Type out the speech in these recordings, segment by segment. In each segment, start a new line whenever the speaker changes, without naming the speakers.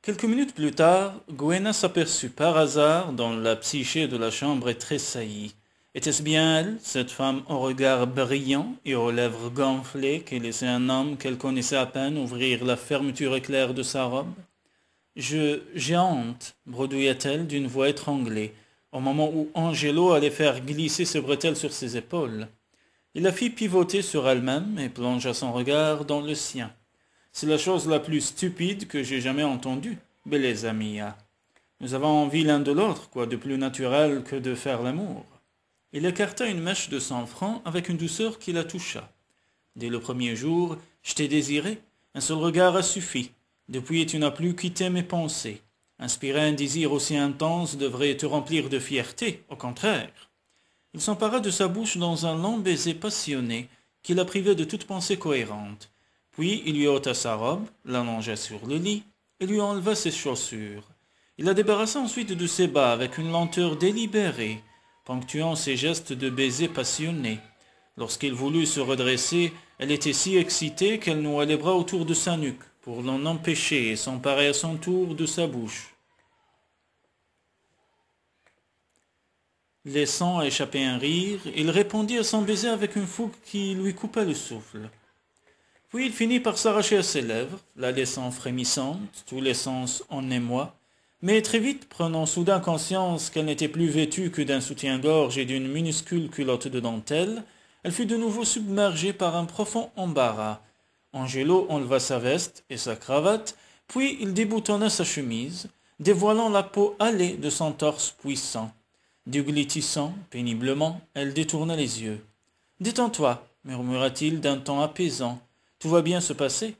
Quelques minutes plus tard, Gwena s'aperçut par hasard dans la psyché de la chambre et tressaillit. Était-ce bien elle, cette femme au regard brillant et aux lèvres gonflées qui laissait un homme qu'elle connaissait à peine ouvrir la fermeture éclair de sa robe Je. j'ai honte, bredouilla-t-elle d'une voix étranglée, au moment où Angelo allait faire glisser ses bretelles sur ses épaules. Il la fit pivoter sur elle-même et plongea son regard dans le sien. C'est la chose la plus stupide que j'ai jamais entendue, belles amies. Nous avons envie l'un de l'autre, quoi de plus naturel que de faire l'amour. Il écarta une mèche de cent francs avec une douceur qui la toucha. Dès le premier jour, je t'ai désiré. Un seul regard a suffi. Depuis, tu n'as plus quitté mes pensées. Inspirer un désir aussi intense devrait te remplir de fierté, au contraire. Il s'empara de sa bouche dans un long baiser passionné qui la privait de toute pensée cohérente. Puis il lui ôta sa robe, l'allongea sur le lit et lui enleva ses chaussures. Il la débarrassa ensuite de ses bas avec une lenteur délibérée, ponctuant ses gestes de baisers passionnés. Lorsqu'il voulut se redresser, elle était si excitée qu'elle noua les bras autour de sa nuque pour l'en empêcher et s'emparer à son tour de sa bouche. Laissant échapper un rire, il répondit à son baiser avec une fougue qui lui coupa le souffle. Puis il finit par s'arracher à ses lèvres, la laissant frémissante, tous les sens en émoi, mais très vite prenant soudain conscience qu'elle n'était plus vêtue que d'un soutien-gorge et d'une minuscule culotte de dentelle, elle fut de nouveau submergée par un profond embarras. Angelo enleva sa veste et sa cravate, puis il déboutonna sa chemise, dévoilant la peau hâlée de son torse puissant. Déglitissant péniblement, elle détourna les yeux. Détends-toi, murmura-t-il d'un ton apaisant. Tout va bien se passer.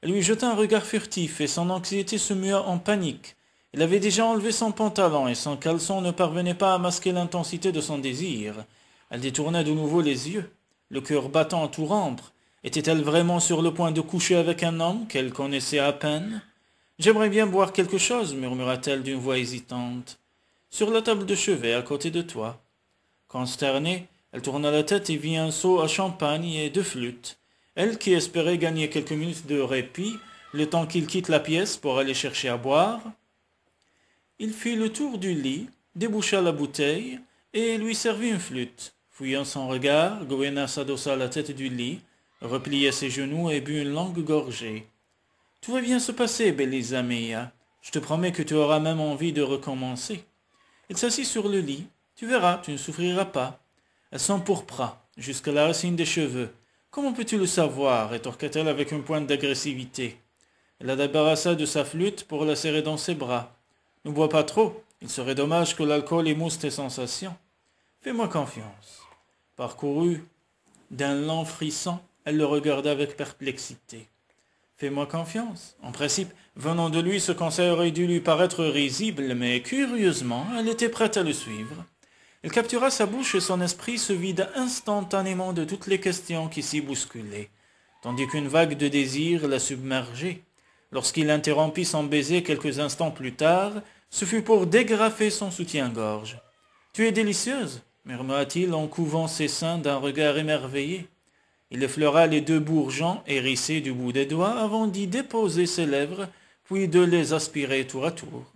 Elle lui jeta un regard furtif et son anxiété se mua en panique. Elle avait déjà enlevé son pantalon et son caleçon ne parvenait pas à masquer l'intensité de son désir. Elle détourna de nouveau les yeux, le cœur battant à tout rompre. Était-elle vraiment sur le point de coucher avec un homme qu'elle connaissait à peine J'aimerais bien boire quelque chose, murmura-t-elle d'une voix hésitante. Sur la table de chevet, à côté de toi. Consternée, elle tourna la tête et vit un seau à champagne et deux flûtes. Elle qui espérait gagner quelques minutes de répit, le temps qu'il quitte la pièce pour aller chercher à boire. Il fit le tour du lit, déboucha la bouteille et lui servit une flûte. Fouillant son regard, Gowena s'adossa à la tête du lit, replia ses genoux et but une longue gorgée. Tout va bien se passer, belle Je te promets que tu auras même envie de recommencer. Elle s'assit sur le lit. Tu verras, tu ne souffriras pas. Elle s'empourpra jusqu'à la racine des cheveux. Comment peux-tu le savoir rétorqua-t-elle avec une pointe d'agressivité. Elle la débarrassa de sa flûte pour la serrer dans ses bras. Ne bois pas trop, il serait dommage que l'alcool émousse tes sensations. Fais-moi confiance. Parcourue d'un lent frisson, elle le regarda avec perplexité. Fais-moi confiance. En principe, venant de lui, ce conseil aurait dû lui paraître risible, mais curieusement, elle était prête à le suivre. Il captura sa bouche et son esprit se vida instantanément de toutes les questions qui s'y bousculaient, tandis qu'une vague de désir la submergeait. Lorsqu'il interrompit son baiser quelques instants plus tard, ce fut pour dégrafer son soutien-gorge. Tu es délicieuse, murmura-t-il en couvant ses seins d'un regard émerveillé. Il effleura les deux bourgeons hérissés du bout des doigts avant d'y déposer ses lèvres, puis de les aspirer tour à tour.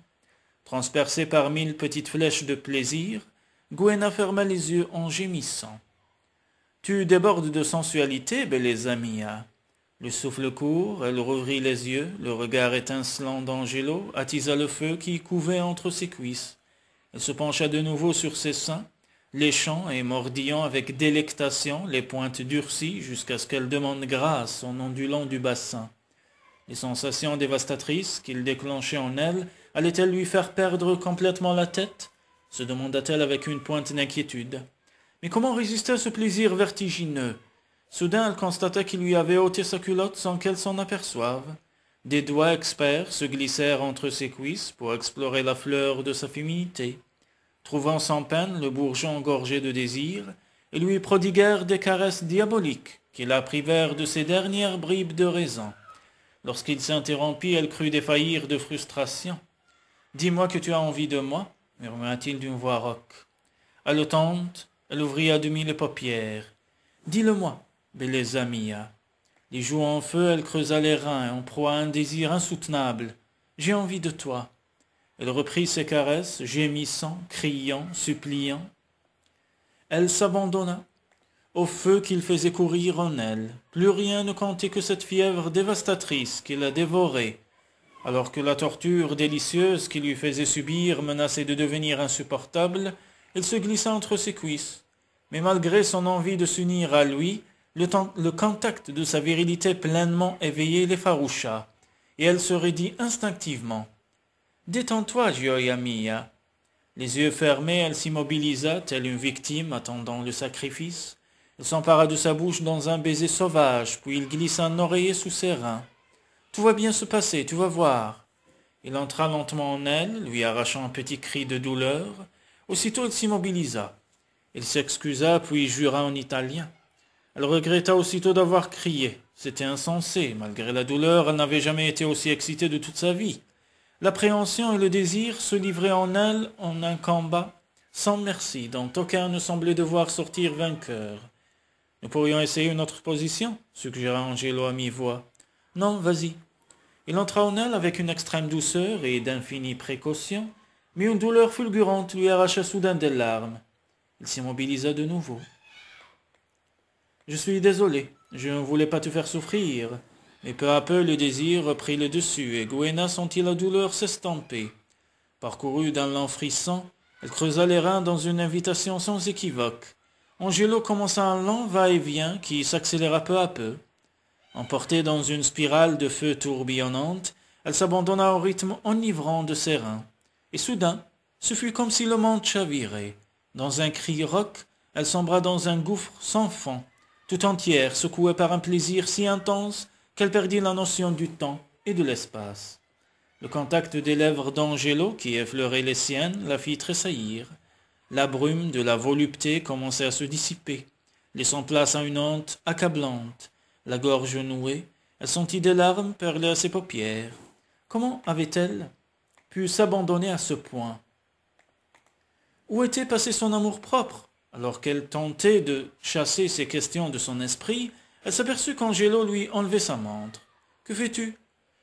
Transpercé par mille petites flèches de plaisir, Gwena ferma les yeux en gémissant. Tu débordes de sensualité, belle Amia. Le souffle court, elle rouvrit les yeux, le regard étincelant d'Angelo attisa le feu qui couvait entre ses cuisses. Elle se pencha de nouveau sur ses seins, léchant et mordillant avec délectation les pointes durcies jusqu'à ce qu'elle demande grâce en ondulant du bassin. Les sensations dévastatrices qu'il déclenchait en elle allaient-elles lui faire perdre complètement la tête se demanda-t-elle avec une pointe d'inquiétude. Mais comment résister à ce plaisir vertigineux Soudain, elle constata qu'il lui avait ôté sa culotte sans qu'elle s'en aperçoive. Des doigts experts se glissèrent entre ses cuisses pour explorer la fleur de sa féminité. Trouvant sans peine le bourgeon gorgé de désir, ils lui prodiguèrent des caresses diaboliques qui la privèrent de ses dernières bribes de raison. Lorsqu'il s'interrompit, elle crut défaillir de frustration. Dis-moi que tu as envie de moi, murmura-t-il d'une voix rauque. Haletante, elle ouvrit à demi les paupières. Dis-le-moi, belle Mia. Les joues en feu, elle creusa les reins, en proie à un désir insoutenable. J'ai envie de toi. Elle reprit ses caresses, gémissant, criant, suppliant. Elle s'abandonna au feu qu'il faisait courir en elle. Plus rien ne comptait que cette fièvre dévastatrice qui la dévorait, alors que la torture délicieuse qui lui faisait subir menaçait de devenir insupportable, elle se glissa entre ses cuisses. Mais malgré son envie de s'unir à lui, le, contact de sa virilité pleinement éveillée l'effaroucha, et elle se redit instinctivement. Détends-toi, Gioia mia. Hein. Les yeux fermés, elle s'immobilisa, telle une victime attendant le sacrifice. Elle s'empara de sa bouche dans un baiser sauvage, puis il glissa un oreiller sous ses reins. Tout va bien se passer, tu vas voir. Il entra lentement en elle, lui arrachant un petit cri de douleur. Aussitôt il s'immobilisa. Il s'excusa, puis jura en italien. Elle regretta aussitôt d'avoir crié. C'était insensé. Malgré la douleur, elle n'avait jamais été aussi excitée de toute sa vie. L'appréhension et le désir se livraient en elle en un combat sans merci, dont aucun ne semblait devoir sortir vainqueur. Nous pourrions essayer une autre position, suggéra Angelo à mi-voix. Non, vas-y, il entra en elle avec une extrême douceur et d'infinie précaution, mais une douleur fulgurante lui arracha soudain des larmes. Il s'immobilisa de nouveau. Je suis désolé, je ne voulais pas te faire souffrir. Mais peu à peu le désir reprit le dessus, et Gwena sentit la douleur s'estamper. Parcourue d'un lent frisson, elle creusa les reins dans une invitation sans équivoque. Angelo commença un lent va-et-vient qui s'accéléra peu à peu. Emportée dans une spirale de feu tourbillonnante, elle s'abandonna au rythme enivrant de ses reins. Et soudain, ce fut comme si le monde chavirait. Dans un cri roc, elle sombra dans un gouffre sans fond, tout entière secouée par un plaisir si intense qu'elle perdit la notion du temps et de l'espace. Le contact des lèvres d'Angelo, qui effleurait les siennes, la fit tressaillir. La brume de la volupté commençait à se dissiper, laissant place à une honte accablante, la gorge nouée, elle sentit des larmes perler à ses paupières. Comment avait-elle pu s'abandonner à ce point Où était passé son amour-propre Alors qu'elle tentait de chasser ces questions de son esprit, elle s'aperçut qu'Angelo lui enlevait sa montre. Que fais-tu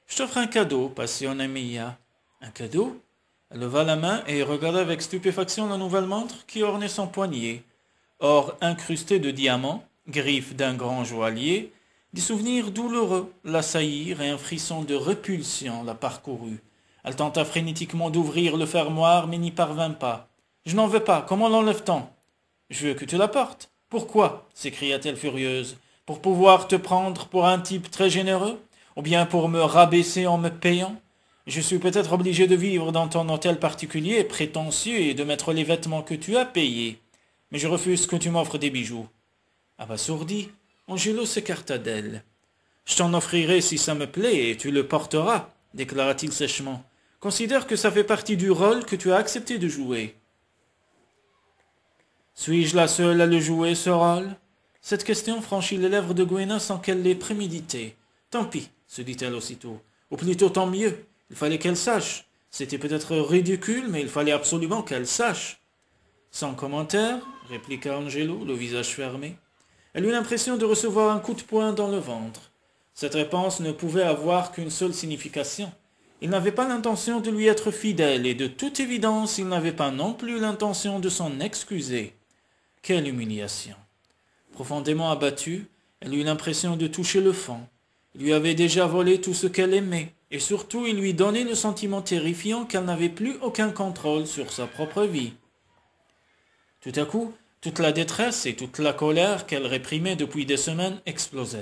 Je t'offre un cadeau, Passionne Mia. Un cadeau Elle leva la main et regarda avec stupéfaction la nouvelle montre qui ornait son poignet. Or, incrusté de diamants, griffes d'un grand joaillier, des souvenirs douloureux l'assaillirent et un frisson de répulsion la parcourut. Elle tenta frénétiquement d'ouvrir le fermoir, mais n'y parvint pas. Je n'en veux pas, comment l'enlève-t-on Je veux que tu la portes. »« Pourquoi s'écria-t-elle furieuse. Pour pouvoir te prendre pour un type très généreux Ou bien pour me rabaisser en me payant Je suis peut-être obligé de vivre dans ton hôtel particulier, prétentieux, et de mettre les vêtements que tu as payés. Mais je refuse que tu m'offres des bijoux. Abasourdi, Angelo s'écarta d'elle. Je t'en offrirai si ça me plaît, et tu le porteras, déclara-t-il sèchement. Considère que ça fait partie du rôle que tu as accepté de jouer. Suis-je la seule à le jouer, ce rôle Cette question franchit les lèvres de Gwena sans qu'elle l'ait préméditée. Tant pis, se dit-elle aussitôt. Ou plutôt tant mieux. Il fallait qu'elle sache. C'était peut-être ridicule, mais il fallait absolument qu'elle sache. Sans commentaire, répliqua Angelo, le visage fermé elle eut l'impression de recevoir un coup de poing dans le ventre. Cette réponse ne pouvait avoir qu'une seule signification. Il n'avait pas l'intention de lui être fidèle et de toute évidence il n'avait pas non plus l'intention de s'en excuser. Quelle humiliation. Profondément abattue, elle eut l'impression de toucher le fond. Il lui avait déjà volé tout ce qu'elle aimait, et surtout il lui donnait le sentiment terrifiant qu'elle n'avait plus aucun contrôle sur sa propre vie. Tout à coup, toute la détresse et toute la colère qu'elle réprimait depuis des semaines explosèrent.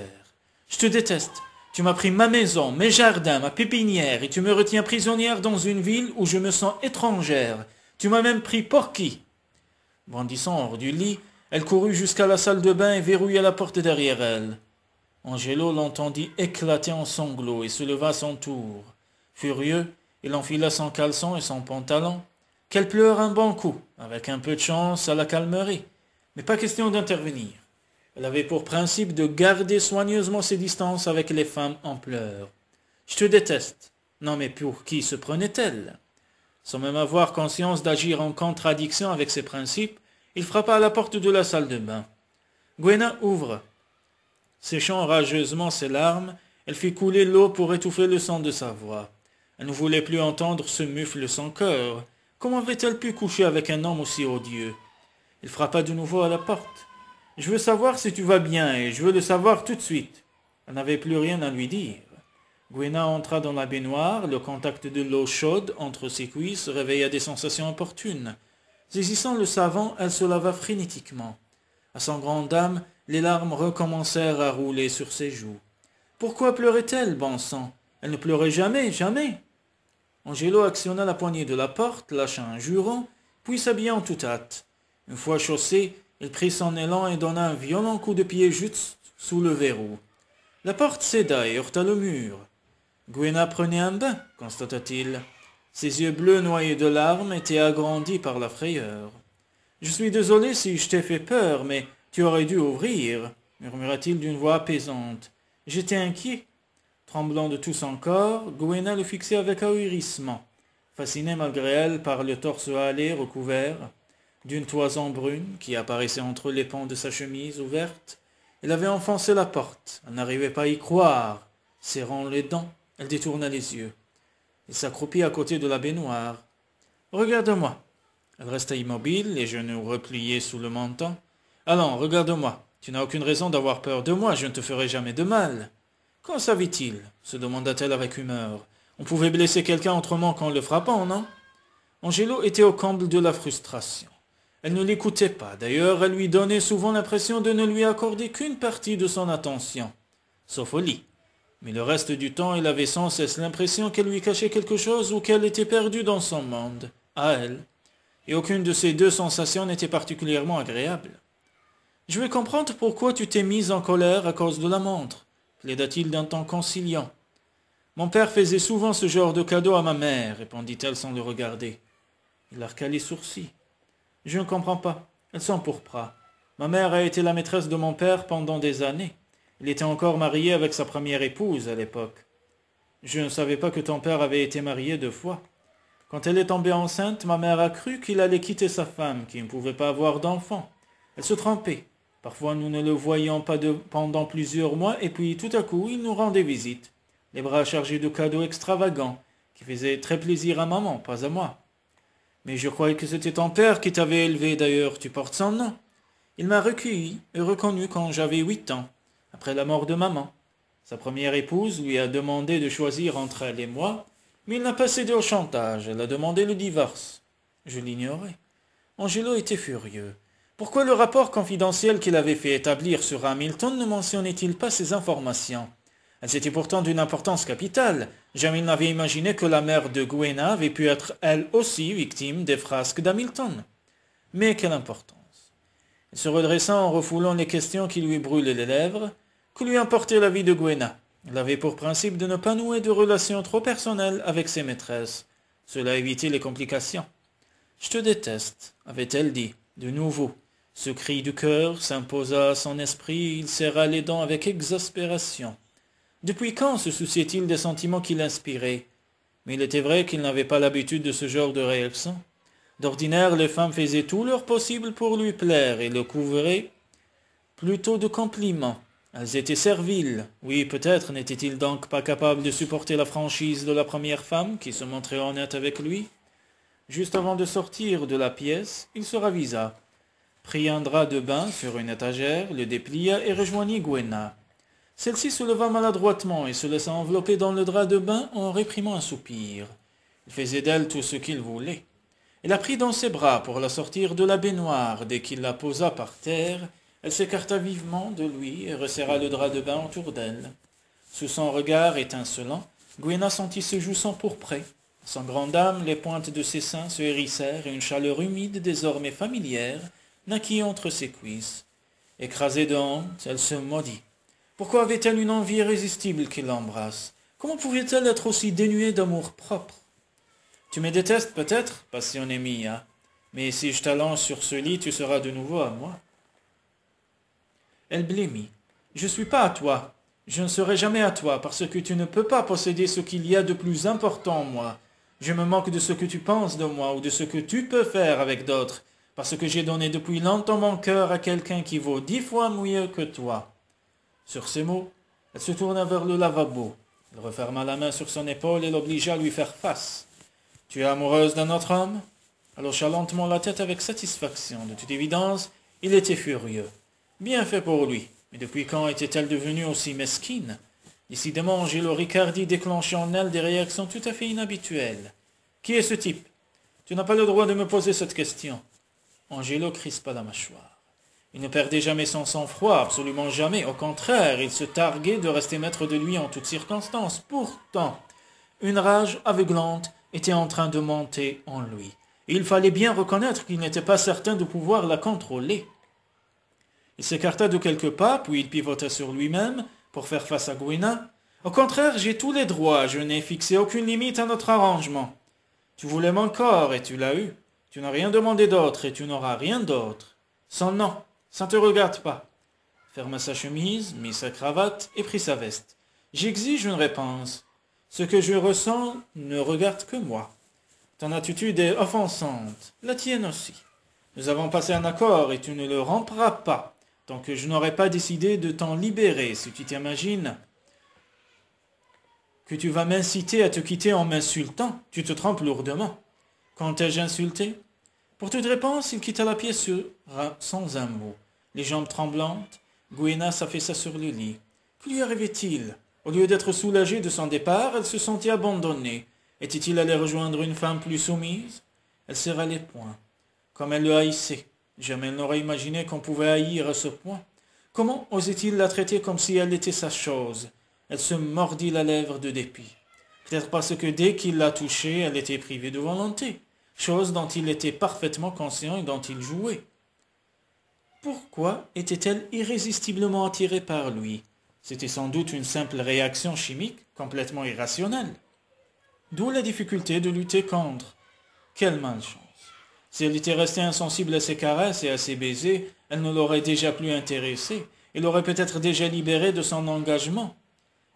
Je te déteste. Tu m'as pris ma maison, mes jardins, ma pépinière, et tu me retiens prisonnière dans une ville où je me sens étrangère. Tu m'as même pris pour qui Brandissant hors du lit, elle courut jusqu'à la salle de bain et verrouilla la porte derrière elle. Angelo l'entendit éclater en sanglots et se leva à son tour. Furieux, il enfila son caleçon et son pantalon. Qu'elle pleure un bon coup, avec un peu de chance à la calmerie mais pas question d'intervenir. Elle avait pour principe de garder soigneusement ses distances avec les femmes en pleurs. Je te déteste. Non mais pour qui se prenait-elle Sans même avoir conscience d'agir en contradiction avec ses principes, il frappa à la porte de la salle de bain. Gwena ouvre. Séchant rageusement ses larmes, elle fit couler l'eau pour étouffer le son de sa voix. Elle ne voulait plus entendre ce mufle sans cœur. Comment avait-elle pu coucher avec un homme aussi odieux il frappa de nouveau à la porte. Je veux savoir si tu vas bien et je veux le savoir tout de suite. Elle n'avait plus rien à lui dire. Gwena entra dans la baignoire, le contact de l'eau chaude entre ses cuisses réveilla des sensations opportunes. Saisissant le savon, elle se lava frénétiquement. À son grand dame, les larmes recommencèrent à rouler sur ses joues. Pourquoi pleurait-elle, bon sang Elle ne pleurait jamais, jamais Angelo actionna la poignée de la porte, lâcha un juron, puis s'habilla en toute hâte. Une fois chaussé, il prit son élan et donna un violent coup de pied juste sous le verrou. La porte céda et heurta le mur. Gwena prenait un bain, constata-t-il. Ses yeux bleus noyés de larmes étaient agrandis par la frayeur. Je suis désolé si je t'ai fait peur, mais tu aurais dû ouvrir, murmura-t-il d'une voix apaisante. J'étais inquiet. Tremblant de tout son corps, Gwena le fixait avec ahurissement, fasciné malgré elle par le torse hâlé recouvert, d'une toison brune qui apparaissait entre les pans de sa chemise ouverte. Elle avait enfoncé la porte. Elle n'arrivait pas à y croire. Serrant les dents, elle détourna les yeux. Elle s'accroupit à côté de la baignoire. Regarde-moi. Elle resta immobile, les genoux repliés sous le menton. Allons, regarde-moi. Tu n'as aucune raison d'avoir peur de moi, je ne te ferai jamais de mal. Qu'en savait-il se demanda-t-elle avec humeur. On pouvait blesser quelqu'un autrement qu'en le frappant, non Angelo était au comble de la frustration. Elle ne l'écoutait pas, d'ailleurs elle lui donnait souvent l'impression de ne lui accorder qu'une partie de son attention, sauf au lit. Mais le reste du temps, il avait sans cesse l'impression qu'elle lui cachait quelque chose ou qu'elle était perdue dans son monde, à elle, et aucune de ces deux sensations n'était particulièrement agréable. Je vais comprendre pourquoi tu t'es mise en colère à cause de la montre, plaida-t-il d'un ton conciliant. Mon père faisait souvent ce genre de cadeau à ma mère, répondit-elle sans le regarder. Il arqua les sourcils. Je ne comprends pas. Elle s'empourpra. Ma mère a été la maîtresse de mon père pendant des années. Il était encore marié avec sa première épouse à l'époque. Je ne savais pas que ton père avait été marié deux fois. Quand elle est tombée enceinte, ma mère a cru qu'il allait quitter sa femme, qui ne pouvait pas avoir d'enfant. Elle se trompait. Parfois nous ne le voyions pas pendant plusieurs mois, et puis tout à coup il nous rendait visite, les bras chargés de cadeaux extravagants, qui faisaient très plaisir à maman, pas à moi. Mais je croyais que c'était ton père qui t'avait élevé d'ailleurs, tu portes son nom. Il m'a recueilli et reconnu quand j'avais huit ans, après la mort de maman. Sa première épouse lui a demandé de choisir entre elle et moi, mais il n'a pas cédé au chantage, elle a demandé le divorce. Je l'ignorais. Angelo était furieux. Pourquoi le rapport confidentiel qu'il avait fait établir sur Hamilton ne mentionnait-il pas ces informations Elles étaient pourtant d'une importance capitale, Jamais n'avait imaginé que la mère de Gwena avait pu être elle aussi victime des frasques d'Hamilton. Mais quelle importance Il Se redressant en refoulant les questions qui lui brûlaient les lèvres, que lui importait la vie de Gwena Il avait pour principe de ne pas nouer de relations trop personnelles avec ses maîtresses. Cela évitait les complications. Je te déteste, avait-elle dit, de nouveau. Ce cri du cœur s'imposa à son esprit, il serra les dents avec exaspération. Depuis quand se souciait-il des sentiments qu'il inspirait Mais il était vrai qu'il n'avait pas l'habitude de ce genre de réaction. D'ordinaire, les femmes faisaient tout leur possible pour lui plaire et le couvraient plutôt de compliments. Elles étaient serviles. Oui, peut-être n'était-il donc pas capable de supporter la franchise de la première femme qui se montrait honnête avec lui Juste avant de sortir de la pièce, il se ravisa, prit un drap de bain sur une étagère, le déplia et rejoignit Gwenna. Celle-ci se leva maladroitement et se laissa envelopper dans le drap de bain en réprimant un soupir. Il faisait d'elle tout ce qu'il voulait. Il la prit dans ses bras pour la sortir de la baignoire. Dès qu'il la posa par terre, elle s'écarta vivement de lui et resserra le drap de bain autour d'elle. Sous son regard étincelant, Gwena sentit ses joues s'empourprer. Sans grande âme, les pointes de ses seins se hérissèrent et une chaleur humide désormais familière naquit entre ses cuisses. Écrasée de honte, elle se maudit. Pourquoi avait-elle une envie irrésistible qui l'embrasse Comment pouvait-elle être aussi dénuée d'amour propre Tu me détestes peut-être, passionné Mia, mais si je t'allonge sur ce lit, tu seras de nouveau à moi. Elle blêmit. Je ne suis pas à toi. Je ne serai jamais à toi, parce que tu ne peux pas posséder ce qu'il y a de plus important en moi. Je me manque de ce que tu penses de moi ou de ce que tu peux faire avec d'autres, parce que j'ai donné depuis longtemps mon cœur à quelqu'un qui vaut dix fois mieux que toi. Sur ces mots, elle se tourna vers le lavabo. Il referma la main sur son épaule et l'obligea à lui faire face. Tu es amoureuse d'un autre homme Elle hocha lentement la tête avec satisfaction. De toute évidence, il était furieux. Bien fait pour lui. Mais depuis quand était-elle devenue aussi mesquine Décidément, Angelo Ricardi déclenchait en elle des réactions tout à fait inhabituelles. Qui est ce type Tu n'as pas le droit de me poser cette question. Angelo crispa la mâchoire. Il ne perdait jamais son sang-froid, absolument jamais. Au contraire, il se targuait de rester maître de lui en toutes circonstances. Pourtant, une rage aveuglante était en train de monter en lui. il fallait bien reconnaître qu'il n'était pas certain de pouvoir la contrôler. Il s'écarta de quelques pas, puis il pivota sur lui-même pour faire face à Gwena. Au contraire, j'ai tous les droits, je n'ai fixé aucune limite à notre arrangement. Tu voulais mon corps et tu l'as eu. Tu n'as rien demandé d'autre et tu n'auras rien d'autre. Son nom. Ça ne te regarde pas. Ferma sa chemise, mit sa cravate et prit sa veste. J'exige une réponse. Ce que je ressens ne regarde que moi. Ton attitude est offensante, la tienne aussi. Nous avons passé un accord et tu ne le romperas pas, tant que je n'aurai pas décidé de t'en libérer, si tu t'imagines que tu vas m'inciter à te quitter en m'insultant, tu te trompes lourdement. Quand t'ai-je insulté Pour toute réponse, il quitta la pièce sans un mot les jambes tremblantes, Gwena s'affaissa sur le lit. Que lui arrivait-il Au lieu d'être soulagée de son départ, elle se sentit abandonnée. Était-il allé rejoindre une femme plus soumise Elle serra les poings. Comme elle le haïssait. Jamais elle n'aurait imaginé qu'on pouvait haïr à ce point. Comment osait-il la traiter comme si elle était sa chose Elle se mordit la lèvre de dépit. Peut-être parce que dès qu'il la touchait, elle était privée de volonté, chose dont il était parfaitement conscient et dont il jouait. Pourquoi était-elle irrésistiblement attirée par lui C'était sans doute une simple réaction chimique complètement irrationnelle. D'où la difficulté de lutter contre. Quelle malchance. Si elle était restée insensible à ses caresses et à ses baisers, elle ne l'aurait déjà plus intéressée, et l'aurait peut-être déjà libérée de son engagement.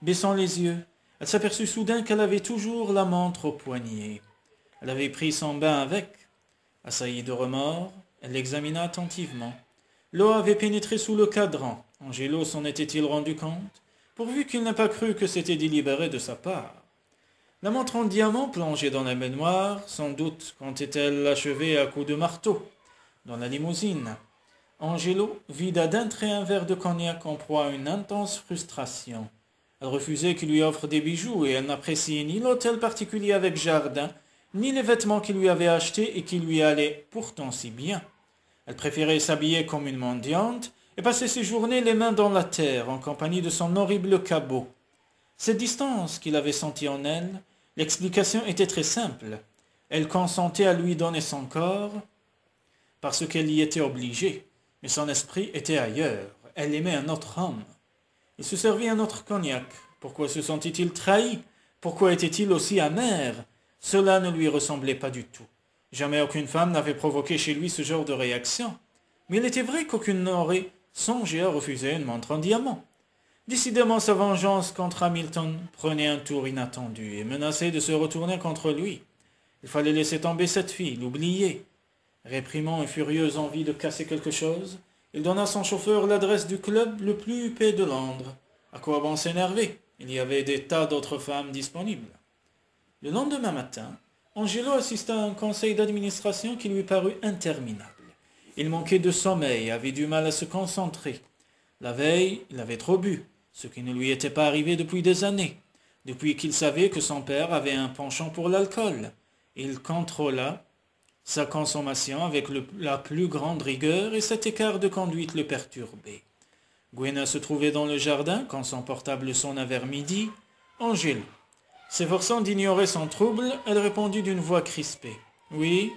Baissant les yeux, elle s'aperçut soudain qu'elle avait toujours la montre au poignet. Elle avait pris son bain avec. Assaillie de remords, elle l'examina attentivement. L'eau avait pénétré sous le cadran. Angelo s'en était-il rendu compte Pourvu qu'il n'ait pas cru que c'était délibéré de sa part. La montre en diamant plongée dans la baignoire, sans doute quand comptait-elle achevée à coups de marteau. Dans la limousine, Angelo vida d'un trait un verre de cognac en proie à une intense frustration. Elle refusait qu'il lui offre des bijoux et elle n'appréciait ni l'hôtel particulier avec jardin, ni les vêtements qu'il lui avait achetés et qui lui allaient pourtant si bien. Elle préférait s'habiller comme une mendiante et passer ses journées les mains dans la terre en compagnie de son horrible cabot. Cette distance qu'il avait sentie en elle, l'explication était très simple. Elle consentait à lui donner son corps parce qu'elle y était obligée, mais son esprit était ailleurs. Elle aimait un autre homme. Il se servit un autre cognac. Pourquoi se sentit-il trahi Pourquoi était-il aussi amer Cela ne lui ressemblait pas du tout. Jamais aucune femme n'avait provoqué chez lui ce genre de réaction, mais il était vrai qu'aucune n'aurait songé à refuser une montre en diamant. Décidément, sa vengeance contre Hamilton prenait un tour inattendu et menaçait de se retourner contre lui. Il fallait laisser tomber cette fille, l'oublier. Réprimant une furieuse envie de casser quelque chose, il donna à son chauffeur l'adresse du club le plus huppé de Londres. À quoi bon s'énerver Il y avait des tas d'autres femmes disponibles. Le lendemain matin, Angelo assista à un conseil d'administration qui lui parut interminable. Il manquait de sommeil, avait du mal à se concentrer. La veille, il avait trop bu, ce qui ne lui était pas arrivé depuis des années, depuis qu'il savait que son père avait un penchant pour l'alcool. Il contrôla sa consommation avec la plus grande rigueur et cet écart de conduite le perturbait. Gwena se trouvait dans le jardin quand son portable sonna vers midi. Angelo. S'efforçant d'ignorer son trouble, elle répondit d'une voix crispée. Oui.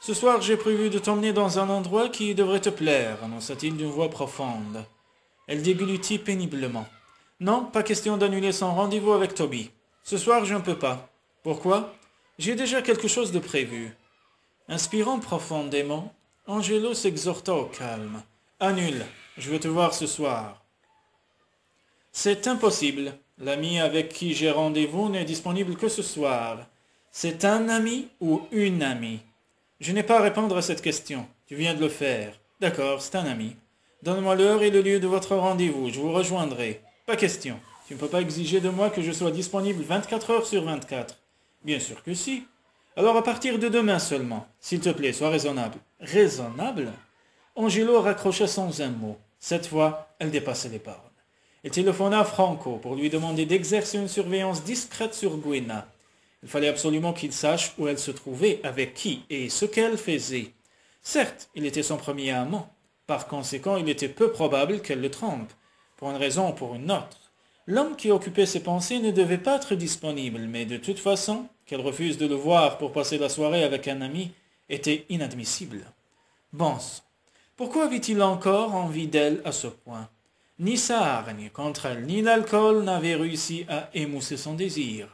Ce soir, j'ai prévu de t'emmener dans un endroit qui devrait te plaire, annonça-t-il d'une voix profonde. Elle déglutit péniblement. Non, pas question d'annuler son rendez-vous avec Toby. Ce soir, je ne peux pas. Pourquoi J'ai déjà quelque chose de prévu. Inspirant profondément, Angelo s'exhorta au calme. Annule, je veux te voir ce soir. C'est impossible. L'ami avec qui j'ai rendez-vous n'est disponible que ce soir. C'est un ami ou une amie Je n'ai pas à répondre à cette question. Tu viens de le faire. D'accord, c'est un ami. Donne-moi l'heure et le lieu de votre rendez-vous. Je vous rejoindrai. Pas question. Tu ne peux pas exiger de moi que je sois disponible 24 heures sur 24. Bien sûr que si. Alors à partir de demain seulement. S'il te plaît, sois raisonnable. Raisonnable Angelo raccrocha sans un mot. Cette fois, elle dépassait les paroles et téléphona Franco pour lui demander d'exercer une surveillance discrète sur Gwena. Il fallait absolument qu'il sache où elle se trouvait, avec qui et ce qu'elle faisait. Certes, il était son premier amant. Par conséquent, il était peu probable qu'elle le trompe, pour une raison ou pour une autre. L'homme qui occupait ses pensées ne devait pas être disponible, mais de toute façon, qu'elle refuse de le voir pour passer la soirée avec un ami était inadmissible. Bon, pourquoi avait-il encore envie d'elle à ce point ni hargne contre elle, ni l'alcool n'avaient réussi à émousser son désir.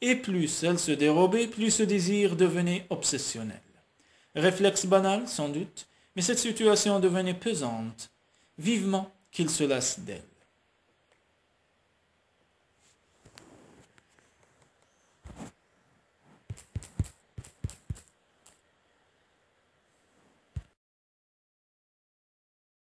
Et plus elle se dérobait, plus ce désir devenait obsessionnel. Réflexe banal, sans doute, mais cette situation devenait pesante, vivement qu'il se lasse d'elle.